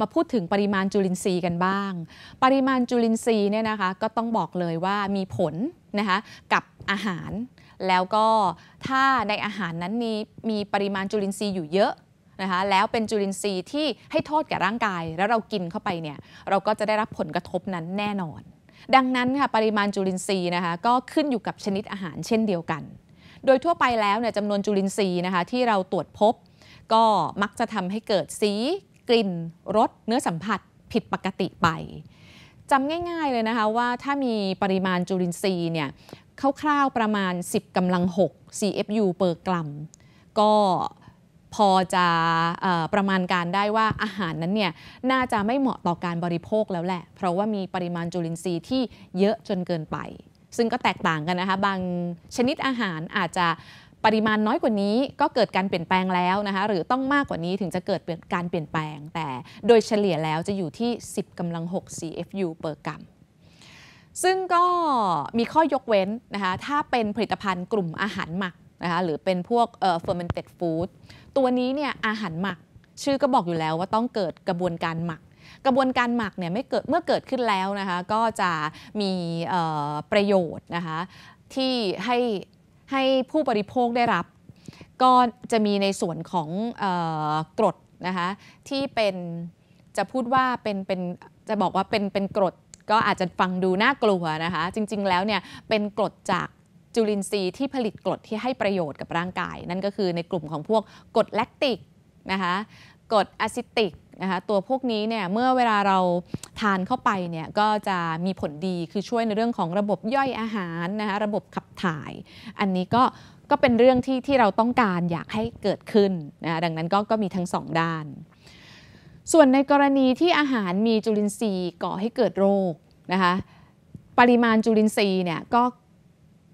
มาพูดถึงปริมาณจุลินทรีย์กันบ้าง ปริมาณจุลินทรีย์เนี่ยนะคะก็ต้องบอกเลยว่ามีผลนะคะกับอาหารแล้วก็ถ้าในอาหารนั้นมีมีปริมาณจุลินทรีย์อยู่เยอะนะคะแล้วเป็นจุลินทรีย์ที่ให้โทษแก่ร่างกาย แล้วเรากินเข้าไปเนี่ยเราก็จะได้รับผลกระทบนั้นแน่นอน ดังนั้นค่ะปริมาณจุลินทรีย์นะคะก็ขึ้นอยู่กับชนิดอาหารเช่นเดียวกัน โดยทั่วไปแล้วเนี่ยจำนวนจุลินทรีย์นะคะที่เราตรวจพบ ก็มักจะทำให้เกิดสีกลิ่นรสเนื้อสัมผัสผิดปกติไปจำง่าย ๆเลยนะคะว่าถ้ามีปริมาณจุลินทรีย์เนี่ยคร่าวๆประมาณ 10กำลัง 6 CFU เปอร์กรัมก็พอจะอประมาณการได้ว่าอาหารนั้นเนี่ยน่าจะไม่เหมาะต่อการบริโภคแล้วแหละ เพราะว่ามีปริมาณจุลินทรีย์ที่เยอะจนเกินไป ซึ่งก็แตกต่างกันนะคะบางชนิดอาหารอาจจะปริมาณน้อยกว่านี้ก็เกิดการเปลี่ยนแปลงแล้วนะคะหรือต้องมากกว่านี้ถึงจะเกิดการเปลี่ยนแปลง แต่โดยเฉลี่ยแล้วจะอยู่ที่ 10กำลัง 6 CFU per กรัมซึ่งก็มีข้อยกเว้นนะคะถ้าเป็นผลิตภัณฑ์กลุ่มอาหารหมักนะคะหรือเป็นพวกเอ่อ fermented food ตัวนี้เนี่ยอาหารหมักชื่อก็บอกอยู่แล้วว่าต้องเกิดกระบวนการหมัก กระบวนการหมักเนี่ยไม่เกิดเมื่อเกิดขึ้นแล้วนะคะก็จะมีประโยชน์นะคะที่ให้ให้ผู้บริโภคได้รับก็จะมีในส่วนของกรดนะคะที่เป็นจะพูดว่าเป็นเป็นจะบอกว่าเป็นเป็นกรดก็อาจจะฟังดูน่ากลัวนะคะจริงๆแล้วเนี่ยเป็นกรดจากจุลินทรีย์ที่ผลิตกรดที่ให้ประโยชน์กับร่างกายนั่นก็คือในกลุ่มของพวกกรดแลคติกนะคะกรดอะซิติกนะคะตัวพวกนี้เนี่ยเมื่อเวลาเราทานเข้าไปเนี่ยก็จะมีผลดีคือช่วยในเรื่องของระบบย่อยอาหารนะคะระบบขับถ่าย อันนี้ก็ก็เป็นเรื่องที่ที่เราต้องการอยากให้เกิดขึ้นนะดังนั้นก็ก็มีทั้งสองด้าน ส่วนในกรณีที่อาหารมีจุลินทรีย์ก่อให้เกิดโรคนะคะปริมาณจุลินทรีย์เนี่ยก็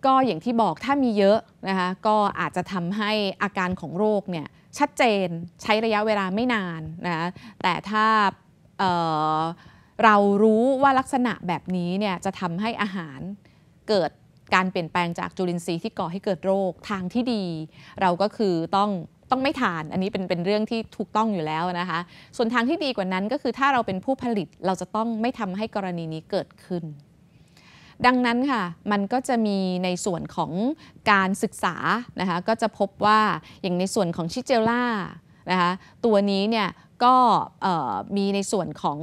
ก็อย่างที่บอกถ้ามีเยอะนะคะก็อาจจะทำให้อาการของโรคเนี่ยชัดเจนใช้ระยะเวลาไม่นานนะแต่ถ้าเเรารู้ว่าลักษณะแบบนี้เนี่ยจะทำให้อาหารเกิดการเปลี่ยนแปลงจากจุลินทรีย์ที่ก่อให้เกิดโรคทางที่ดีเราก็คือต้องต้องไม่ทานอันนี้เป็นเป็นเรื่องที่ถูกต้องอยู่แล้วนะคะส่วนทางที่ดีกว่านั้นก็คือถ้าเราเป็นผู้ผลิตเราจะต้องไม่ทำให้กรณีนี้เกิดขึ้นดังนั้นค่ะ มันก็จะมีในส่วนของการศึกษานะคะ ก็จะพบว่าอย่างในส่วนของชิเจล่านะคะ ตัวนี้เนี่ยก็มีในส่วนของ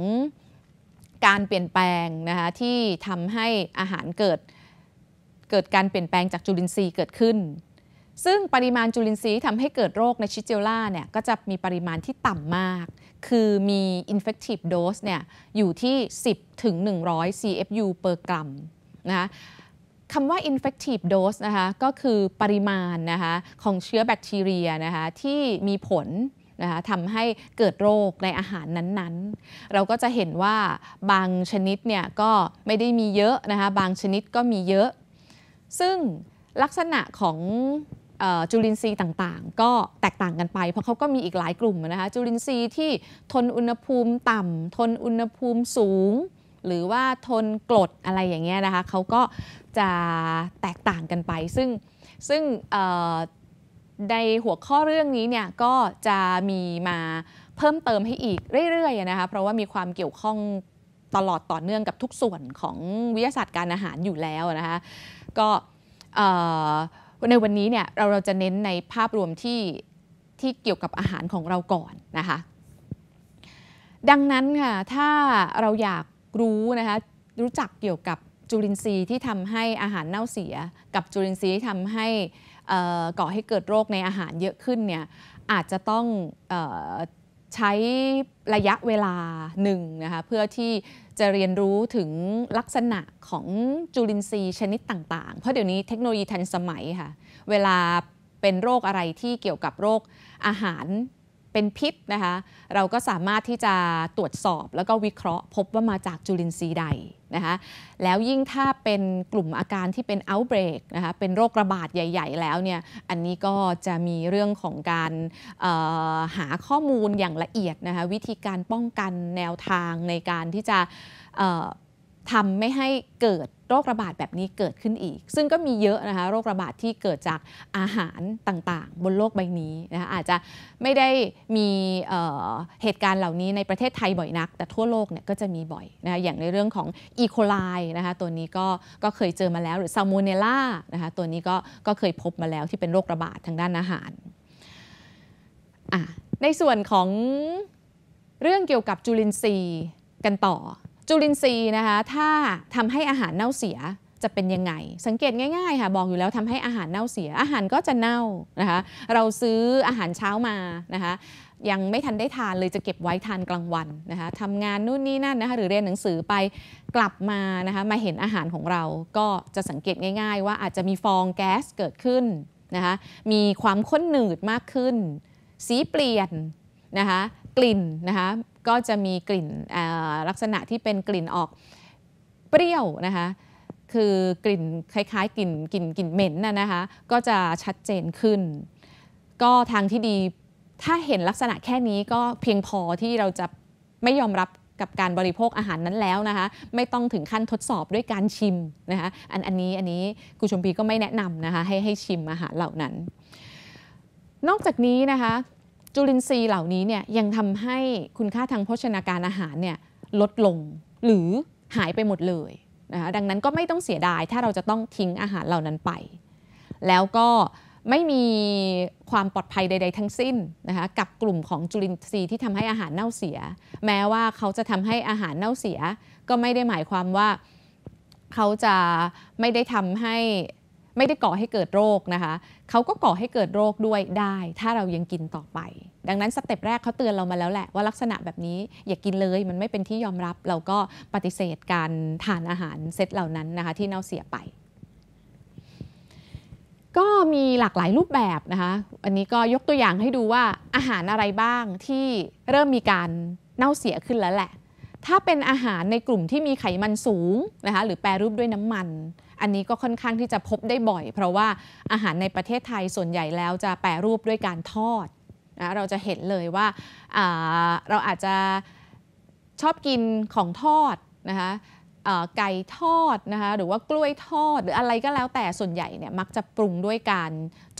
การเปลี่ยนแปลงนะคะที่ทำให้อาหารเกิดเกิดการเปลี่ยนแปลงจากจุลินทรีย์เกิดขึ้น ซึ่งปริมาณจุลินทรีย์ทำให้เกิดโรคในชิเจล่าเนี่ยก็จะมีปริมาณที่ต่ำมาก คือมี infective dose เนี่ยอยู่ที่ 10ถึง100 CFU per กรัมนะคะคำว่า infective dose นะคะก็คือปริมาณนะคะของเชื้อแบคทีเรียนะคะที่มีผลนะคะทำให้เกิดโรคในอาหารนั้นๆ เราก็จะเห็นว่าบางชนิดเนี่ยก็ไม่ได้มีเยอะนะคะบางชนิดก็มีเยอะ ซึ่งลักษณะของจุลินทรีย์ต่างๆ ก็แตกต่างกันไป เพราะเขาก็มีอีกหลายกลุ่มนะคะจุลินทรีย์ที่ทนอุณหภูมิต่ำทนอุณหภูมิสูงหรือว่าทนกรดอะไรอย่างเงี้ยนะคะเขาก็จะแตกต่างกันไป ซึ่งซึ่งในหัวข้อเรื่องนี้เนี่ยก็จะมีมาเพิ่มเติมให้อีกเรื่อยๆนะคะเพราะว่ามีความเกี่ยวข้องตลอดต่อเนื่องกับทุกส่วนของวิทยาศาสตร์การอาหารอยู่แล้วนะคะก็ในวันนี้เนี่ยเราเราจะเน้นในภาพรวมที่ที่เกี่ยวกับอาหารของเราก่อนนะคะดังนั้นค่ะถ้าเราอยากรู้นะคะรู้จักเกี่ยวกับจุลินทรีย์ที่ทำให้อาหารเน่าเสีย กับจุลินทรีย์ที่ทำให้ก่อให้เกิดโรคในอาหารเยอะขึ้นเนี่ยอาจจะต้องใช้ระยะเวลาหนึ่งนะคะเพื่อที่จะเรียนรู้ถึงลักษณะของจุลินทรีย์ชนิดต่าง ๆ เพราะเดี๋ยวนี้เทคโนโลยีทันสมัยค่ะเวลาเป็นโรคอะไรที่เกี่ยวกับโรคอาหารเป็นพิษนะคะเราก็สามารถที่จะตรวจสอบแล้วก็วิเคราะห์พบว่ามาจากจุลินทรีย์ใดนะคะแล้วยิ่งถ้าเป็นกลุ่มอาการที่เป็น outbreak นะคะเป็นโรคระบาดใหญ่ๆ แล้วเนี่ยอันนี้ก็จะมีเรื่องของการหาข้อมูลอย่างละเอียดนะคะวิธีการป้องกันแนวทางในการที่จะทำไม่ให้เกิดโรคระบาดแบบนี้เกิดขึ้นอีก ซึ่งก็มีเยอะนะคะโรคระบาดที่เกิดจากอาหารต่างๆ บนโลกใบนี้นะคะอาจจะไม่ได้มีเเหตุการณ์เหล่านี้ในประเทศไทยบ่อยนัก แต่ทั่วโลกเนี่ยก็จะมีบ่อยนะะอย่างในเรื่องของอีโคไลนะคะตัวนี้ก็ก็เคยเจอมาแล้วหรือซาโมเนล่านะคะตัวนี้ก็ก็เคยพบมาแล้วที่เป็นโรคระบาดทางด้านอาหาร ในส่วนของเรื่องเกี่ยวกับจุลินทรีย์กันต่อจุลินทรีย์นะคะถ้าทำให้อาหารเน่าเสียจะเป็นยังไง สังเกตง่ายๆค่ะบอกอยู่แล้วทำให้อาหารเน่าเสียอาหารก็จะเน่า นะคะเราซื้ออาหารเช้ามานะคะยังไม่ทันได้ทานเลยจะเก็บไว้ทานกลางวันนะคะทำงานนู่นนี่นั่นนะคะหรือเรียนหนังสือไปกลับมานะคะมาเห็นอาหารของเราก็จะสังเกตง่ายๆ ว่า อาจจะมีฟองแก๊สเกิดขึ้นนะคะมีความข้นหนืดมากขึ้น สีเปลี่ยนนะคะกลิ่นนะคะก็จะมีกลิ่นลักษณะที่เป็นกลิ่นออกเปรี้ยวนะคะคือกลิ่นคล้ายๆกลิ่นกลิ่นกลิ่นเหม็นน่ะนะคะ ก็จะชัดเจนขึ้น ก็ทางที่ดีถ้าเห็นลักษณะแค่นี้ก็เพียงพอที่เราจะไม่ยอมรับกับการบริโภคอาหารนั้นแล้วนะคะ ไม่ต้องถึงขั้นทดสอบด้วยการชิมนะคะอันอันนี้อันนี้กูชมพีก็ไม่แนะนำนะคะให้ให้ชิมอาหารเหล่านั้น นอกจากนี้นะคะจุลินทรีย์เหล่านี้เนี่ยยังทำให้คุณค่าทางโภชนาการอาหารเนี่ยลดลงหรือหายไปหมดเลยนะคะดังนั้นก็ไม่ต้องเสียดายถ้าเราจะต้องทิ้งอาหารเหล่านั้นไป แล้วก็ไม่มีความปลอดภัยใดๆทั้งสิ้นนะคะกับกลุ่มของจุลินทรีย์ที่ทำให้อาหารเน่าเสีย แม้ว่าเขาจะทำให้อาหารเน่าเสีย ก็ไม่ได้หมายความว่าเขาจะไม่ได้ทำให้ไม่ได้ก่อให้เกิดโรคนะคะเขาก็ก่อให้เกิดโรคด้วยได้ ถ้าเรายังกินต่อไป ดังนั้น สเต็ปแรกเขาเตือนเรามาแล้วแหละว่า ลักษณะแบบนี้อย่ากกินเลย มันไม่เป็นที่ยอมรับเราก็ปฏิเสธการทานอาหารเซตเหล่านั้นนะคะที่เน่าเสียไป ก็มีหลากหลายรูปแบบนะคะ อันนี้ก็ยกตัวอย่างให้ดูว่าอาหารอะไรบ้างที่เริ่มมีการเน่าเสียขึ้นแล้วแหละ ถ้าเป็นอาหารในกลุ่มที่มีไขมันสูงนะคะหรือแปรรูปด้วยน้ำมันอันนี้ก็ค่อนข้างที่จะพบได้บ่อย เพราะว่าอาหารในประเทศไทยส่วนใหญ่แล้วจะแปรรูปด้วยการทอดนะเราจะเห็นเลยว่าเราอาจจะชอบกินของทอดนะคะไก่ทอดนะคะหรือว่ากล้วยทอด หรืออะไรก็แล้วแต่ส่วนใหญ่เนี่ยมักจะปรุงด้วยการ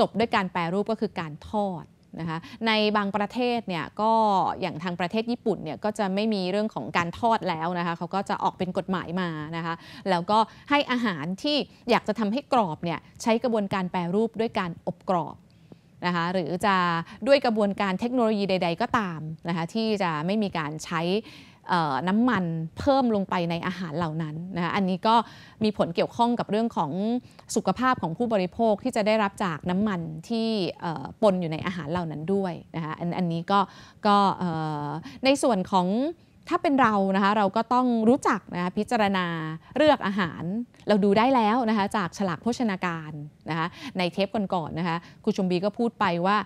จบด้วยการแปรรูปก็คือการทอดนะคะในบางประเทศเนี่ยก็อย่างทางประเทศญี่ปุ่นเนี่ยก็จะไม่มีเรื่องของการทอดแล้วนะคะเขาก็จะออกเป็นกฎหมายมานะคะแล้วก็ให้อาหารที่อยากจะทำให้กรอบเนี่ยใช้กระบวนการแปรรูปด้วยการอบกรอบนะคะหรือจะด้วยกระบวนการเทคโนโลยีใดๆ ก็ตามนะคะที่จะไม่มีการใช้น้ำมันเพิ่มลงไปในอาหารเหล่านั้นนะอันนี้ก็มีผลเกี่ยวข้องกับเรื่องของสุขภาพของผู้บริโภคที่จะได้รับจากน้ำมันที่ปนอยู่ในอาหารเหล่านั้นด้วยนะคะอันอันนี้ก็ก็ในส่วนของถ้าเป็นเรานะคะเราก็ต้องรู้จักนะคะพิจารณาเลือกอาหารเราดูได้แล้วนะคะจากฉลากโภชนาการนะคะในเทปก่อนๆนนะคะคุณชมบีก็พูดไปว่า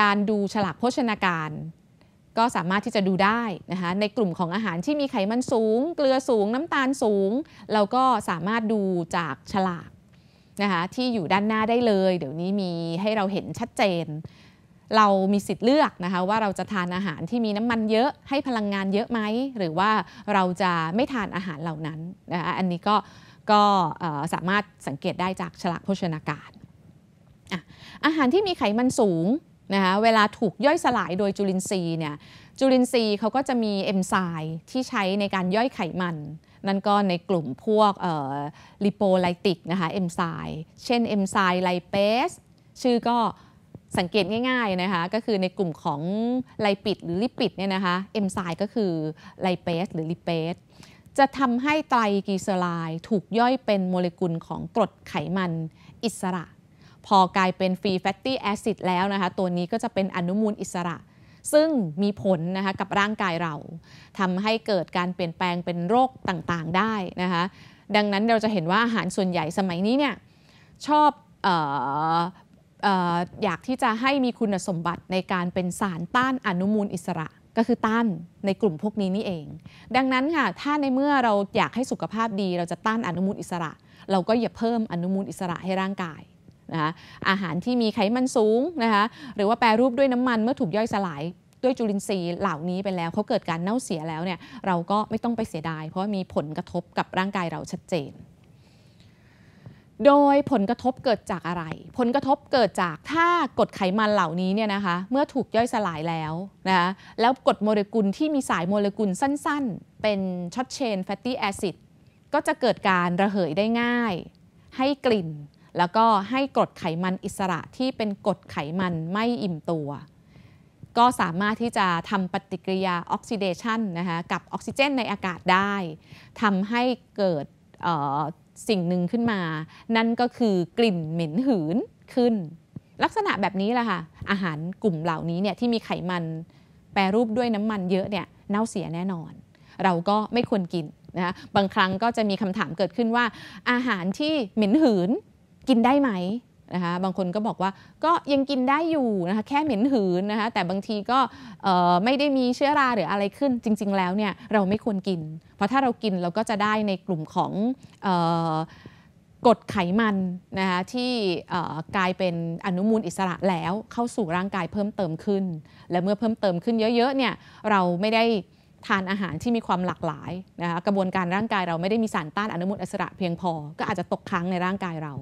การดูฉลากโภชนาการก็สามารถที่จะดูได้นะคะในกลุ่มของอาหารที่มีไขมันสูง เกลือสูง น้ำตาลสูง เราก็สามารถดูจากฉลากนะคะที่อยู่ด้านหน้าได้เลย เดี๋ยวนี้มีให้เราเห็นชัดเจน เรามีสิทธิ์เลือกนะคะว่าเราจะทานอาหารที่มีน้ำมันเยอะให้พลังงานเยอะไหมหรือว่าเราจะไม่ทานอาหารเหล่านั้นนะคะอันนี้ก็ก็สามารถสังเกตได้จากฉลากโภชนาการอาหารที่มีไขมันสูงนะคะเวลาถูกย่อยสลายโดยจุลินทรีย์เนี่ย จุลินทรีย์เขาก็จะมีเอนไซม์ที่ใช้ในการย่อยไขมัน นั่นก็ในกลุ่มพวกลิโปไลติกนะคะเอนไซม์ เช่นเอนไซม์ไลเปส ชื่อก็สังเกตง่ายๆนะคะก็คือในกลุ่มของไลปิดหรือลิปิดเนี่ยนะคะเอนไซม์ก็คือไลเปสหรือลิเปสจะทำให้ไตรกลีเซอไรด์ถูกย่อยเป็นโมเลกุลของกรดไขมันอิสระพอกลายเป็นฟรีแฟตตี้แอซิดแล้วนะคะ ตัวนี้ก็จะเป็นอนุมูลอิสระ ซึ่งมีผลนะคะกับร่างกายเรา ทำให้เกิดการเปลี่ยนแปลงเป็นโรคต่างๆได้นะคะ ดังนั้นเราจะเห็นว่าอาหารส่วนใหญ่สมัยนี้เนี่ย ชอบออยากที่จะให้มีคุณสมบัติในการเป็นสารต้านอนุมูลอิสระ ก็คือต้านในกลุ่มพวกนี้นี่เอง ดังนั้นค่ะ ถ้าในเมื่อเราอยากให้สุขภาพดี เราจะต้านอนุมูลอิสระ เราก็อย่าเพิ่มอนุมูลอิสระให้ร่างกายนะคะอาหารที่มีไขมันสูงนะคะหรือว่าแปรรูปด้วยน้ำมันเมื่อถูกย่อยสลายด้วยจุลินทรีย์เหล่านี้ไปแล้วเขาเกิดการเน่าเสียแล้วเนี่ยเราก็ไม่ต้องไปเสียดาย เพราะมีผลกระทบกับร่างกายเราชัดเจน โดยผลกระทบเกิดจากอะไร ผลกระทบเกิดจากถ้ากรดไขมันเหล่านี้เนี่ยนะคะเมื่อถูกย่อยสลายแล้วนะะแล้วกรดโมเลกุลที่มีสายโมเลกุลสั้นๆ เป็นช็อตเชนแฟตตี้แอซิดก็จะเกิดการระเหยได้ง่าย ให้กลิ่นแล้วก็ให้กรดไขมันอิสระที่เป็นกรดไขมันไม่อิ่มตัว ก็สามารถที่จะทำปฏิกิริยาออกซิเดชันนะคะกับออกซิเจนในอากาศได้ทำให้เกิดสิ่งหนึ่งขึ้นมา นั่นก็คือกลิ่นเหม็นหืนขึ้น ลักษณะแบบนี้แหละค่ะอาหารกลุ่มเหล่านี้เนี่ยที่มีไขมันแปรรูปด้วยน้ำมันเยอะ เนี่ยเน่าเสียแน่นอน เราก็ไม่ควรกินนะคะบางครั้งก็จะมีคำถามเกิดขึ้นว่า อาหารที่เหม็นหืนกินได้ไหมนะคะบางคนก็บอกว่าก็ยังกินได้อยู่นะคะแค่เหม็นหืนนะคะแต่บางทีก็ไม่ได้มีเชื้อราหรืออะไรขึ้น จริงๆแล้วเนี่ยเราไม่ควรกิน เพราะถ้าเรากินเราก็จะได้ในกลุ่มของกรดไขมันนะคะที่กลายเป็นอนุมูลอิสระแล้วเข้าสู่ร่างกายเพิ่มเติมขึ้น และเมื่อเพิ่มเติมขึ้นเยอะๆเนี่ยเราไม่ได้ทานอาหารที่มีความหลากหลายนะคะกระบวนการร่างกายเราไม่ได้มีสารต้านอนุมูลอิสระเพียงพอ ก็อาจจะตกค้างในร่างกายเรา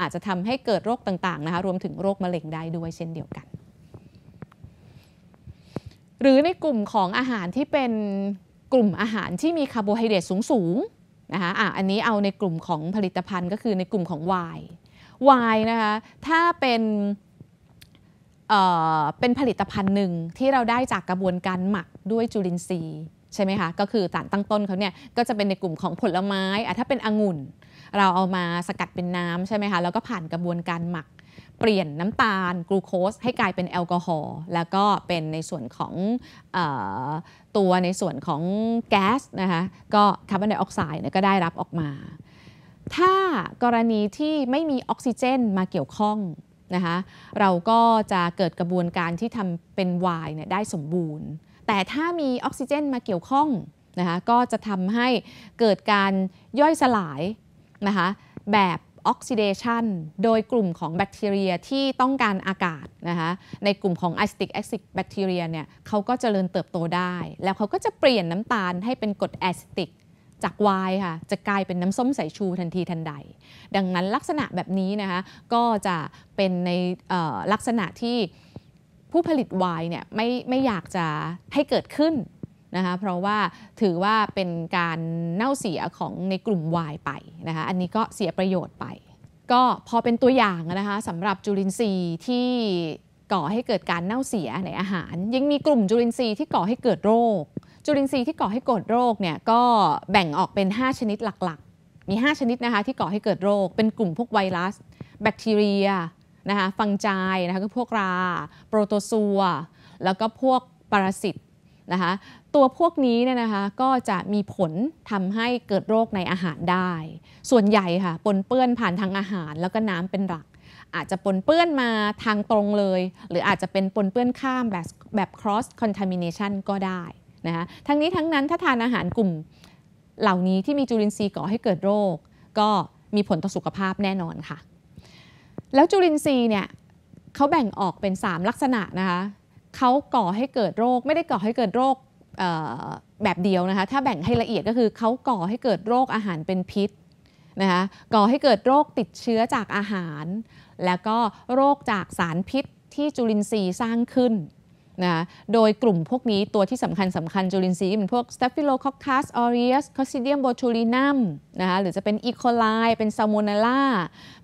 อาจจะทำให้เกิดโรคต่างๆนะคะรวมถึงโรค มะเร็งได้ด้วยเช่นเดียวกัน หรือในกลุ่มของอาหารที่เป็นกลุ่มอาหารที่มีคาร์โบไฮเดรตสูงๆนะคะอ่ะอันนี้เอาในกลุ่มของผลิตภัณฑ์ก็คือในกลุ่มของไวน์ไวน์นะคะถ้าเป็นเป็นผลิตภัณฑ์หนึ่งที่เราได้จากกระบวนการหมักด้วยจุลินทรีย์ใช่ไหมคะก็คือสารตั้งต้นเขาเนี่ยก็จะเป็นในกลุ่มของผลไม้อถ้าเป็นองุ่น เราเอามาสกัดเป็นน้ำใช่ไหมคะแล้วก็ผ่านกระบวนการหมัก เปลี่ยนน้ำตาลกลูโคส ให้กลายเป็นแอลกอฮอล์แล้วก็เป็นในส่วนของอตัวในส่วนของแก๊สนะคะก็คาร์บอนไดออกไซด์ก็ได้รับออกมา ถ้ากรณีที่ไม่มีออกซิเจนมาเกี่ยวข้องนะคะเราก็จะเกิดกระบวนการที่ทำเป็นวายเนี่ยได้สมบูรณ์ แต่ถ้ามีออกซิเจนมาเกี่ยวข้องนะคะก็จะทำให้เกิดการย่อยสลายนะคะแบบออกซิเดชันโดยกลุ่มของแบคทีเรียที่ต้องการอากาศนะคะในกลุ่มของไอสติกแอซิกแบคทีเรียเนี่ยเขาก็จเจริญเติบโตได้ แล้วเขาก็จะเปลี่ยนน้ำตาลให้เป็นกรดแอซิติกจากวายค่ะจะกลายเป็นน้ำส้มสายชูทันทีทันใดดังนั้นลักษณะแบบนี้นะคะก็จะเป็นในลักษณะที่ผู้ผลิตวายเนี่ยไม่ไม่อยากจะให้เกิดขึ้นนะคะเพราะว่าถือว่าเป็นการเน่าเสียของในกลุ่มวายไปนะคะอันนี้ก็เสียประโยชน์ไป ก็พอเป็นตัวอย่างนะคะสำหรับจุลินทรีย์ที่ก่อให้เกิดการเน่าเสียในอาหาร ยังมีกลุ่มจุลินทรีย์ที่ก่อให้เกิดโรคจุลินทรีย์ที่ก่อให้เกิดโรคเนี่ยก็แบ่งออกเป็น 5 ชนิดหลักๆ มี 5 ชนิดนะคะที่ก่อให้เกิดโรค เป็นกลุ่มพวกไวรัส แบคทีเรียนะคะฟังจายนะคะก็พวกราโปรโตซัวแล้วก็พวกปรสิตนะคะตัวพวกนี้เนี่ยนะคะก็จะมีผลทำให้เกิดโรคในอาหารได้ ส่วนใหญ่ค่ะปนเปื้อนผ่านทางอาหารแล้วก็น้ำเป็นหลัก อาจจะปนเปื้อนมาทางตรงเลย หรืออาจจะเป็นปนเปื้อนข้ามแบบแบบ cross contamination ก็ได้นะคะทั้งนี้ทั้งนั้นถ้าทานอาหารกลุ่มเหล่านี้ที่มีจุลินทรีย์ก่อให้เกิดโรค ก็มีผลต่อสุขภาพแน่นอนค่ะแล้วจุลินทรีย์เนี่ยเขาแบ่งออกเป็น 3 ลักษณะนะคะเขาก่อให้เกิดโรค ไม่ได้ก่อให้เกิดโรคแบบเดียวนะคะถ้าแบ่งให้ละเอียดก็คือเขาก่อให้เกิดโรคอาหารเป็นพิษนะคะก่อให้เกิดโรคติดเชื้อจากอาหาร แล้วก็โรคจากสารพิษที่จุลินทรีย์สร้างขึ้นนะโดยกลุ่มพวกนี้ตัวที่สำคัญสำคัญจุลินทรีย์เป็นพวก Staphylococcus aureus c o c c i d i u m botulinum นะคะหรือจะเป็น E. coli เป็น Salmonella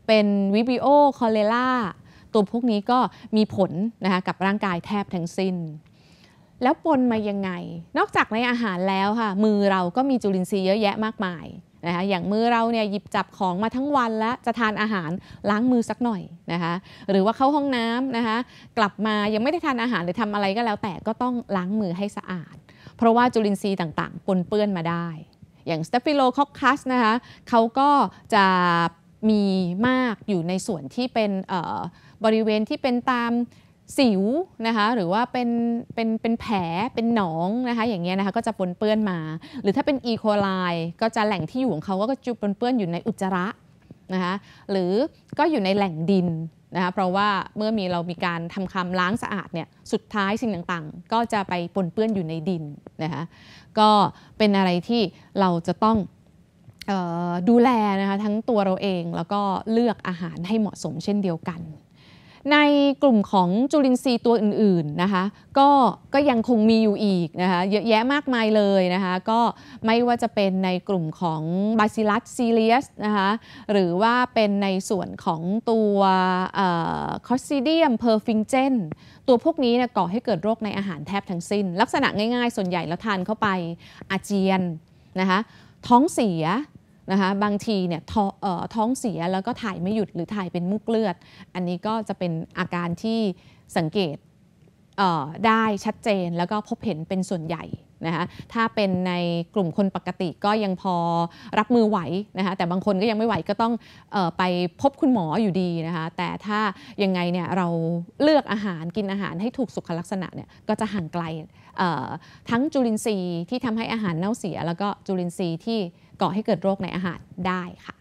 เป็น Vibrio cholera ตัวพวกนี้ก็มีผลนะคะกับร่างกายแทบทั้งสิ้น แล้วปนมายังไง นอกจากในอาหารแล้วค่ะมือเราก็มีจุลินทรีย์เยอะแยะมากมายนะคะอย่างมือเราเนี่ยหยิบจับของมาทั้งวันแล้ว จะทานอาหารล้างมือสักหน่อยนะคะหรือว่าเข้าห้องน้ำนะคะกลับมา ยังไม่ได้ทานอาหารหรือทำอะไรก็แล้ว แต่ก็ต้องล้างมือให้สะอาด เพราะว่าจุลินทรีย์ต่าง ๆ ปนเปื้อนมาได้ อย่างสเตฟิโลคอ o c c u นะคะเขาก็จะมีมากอยู่ในส่วนที่เป็นบริเวณที่เป็นตามสิวนะคะหรือว่าเป็นเป็นเป็นแผลเป็นหนองนะคะอย่างเงี้ยนะคะก็จะปนเปื้อนมา หรือถ้าเป็นอีโคไลก็จะแหล่งที่อยู่ของเขาก็จะปนเปื้อนอยู่ในอุจจาระนะคะหรือก็อยู่ในแหล่งดินนะคะเพราะว่าเมื่อมีเรามีการทำความล้างสะอาดเนี่ยสุดท้ายสิ่งต่างๆ ก็จะไปปนเปื้อนอยู่ในดินนะคะก็เป็นอะไรที่เราจะต้องดูแลนะคะทั้งตัวเราเองแล้วก็เลือกอาหารให้เหมาะสมเช่นเดียวกันในกลุ่มของจุลินทรีย์ตัวอื่นๆนะคะก็ก็ยังคงมีอยู่อีกนะคะเยอะแยะมากมายเลยนะคะก็ไม่ว่าจะเป็นในกลุ่มของบาซิลัสซีเลียสนะคะหรือว่าเป็นในส่วนของตัวคอสซิเดียมเพอร์ฟิงเจนตัวพวกนี้เนี่ยก่อให้เกิดโรคในอาหารแทบทั้งสิ้น ลักษณะง่ายๆส่วนใหญ่แล้วทานเข้าไปอาเจียนนะคะท้องเสียนะคะบางทีเนี่ยทท้องเสียแล้วก็ถ่ายไม่หยุดหรือถ่ายเป็นมุกเลือด อันนี้ก็จะเป็นอาการที่สังเกตได้ชัดเจนแล้วก็พบเห็นเป็นส่วนใหญ่นะคะถ้าเป็นในกลุ่มคนปกติก็ยังพอรับมือไหวนะคะแต่บางคนก็ยังไม่ไหวก็ต้องออไปพบคุณหมออยู่ดีนะคะแต่ถ้ายังไงเนี่ยเราเลือกอาหารกินอาหารให้ถูกสุขลักษณะเนี่ยก็จะห่างไกล ทั้งจุลินทรีย์ที่ทำให้อาหารเน่าเสีย แล้วก็จุลินทรีย์ที่ก่อให้เกิดโรคในอาหารได้ค่ะ